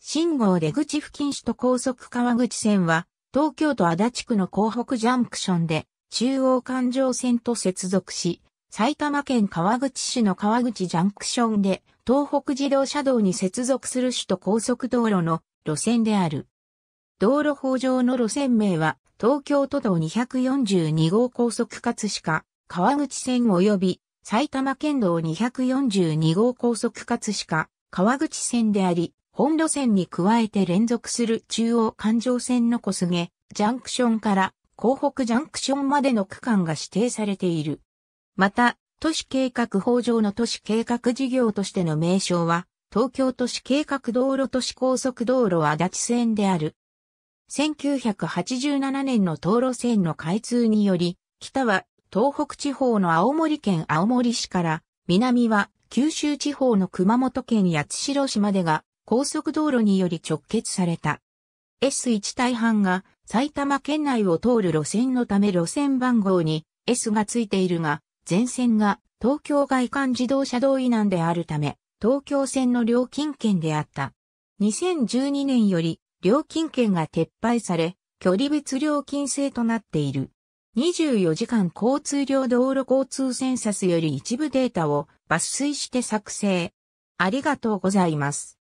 信号出口付近首都高速川口線は、東京都足立区の港北ジャンクションで、中央環状線と接続し、埼玉県川口市の川口ジャンクションで、東北自動車道に接続する首都高速道路の路線である。道路法上の路線名は、東京都道242号高速葛飾、川口線及び埼玉県道242号高速葛飾、川口線であり、本路線に加えて連続する中央環状線の小菅、ジャンクションから港北ジャンクションまでの区間が指定されている。また、都市計画法上の都市計画事業としての名称は、東京都市計画道路都市高速道路足立線である。1987年の道路線の開通により、北は東北地方の青森県青森市から、南は九州地方の熊本県八代市までが高速道路により直結された。S1 大半が埼玉県内を通る路線のため路線番号に S がついているが、全線が東京外環自動車道以南であるため、東京線の料金券であった。2012年より料金券が撤廃され、距離別料金制となっている。24時間交通量道路交通センサスより一部データを抜粋して作成。ありがとうございます。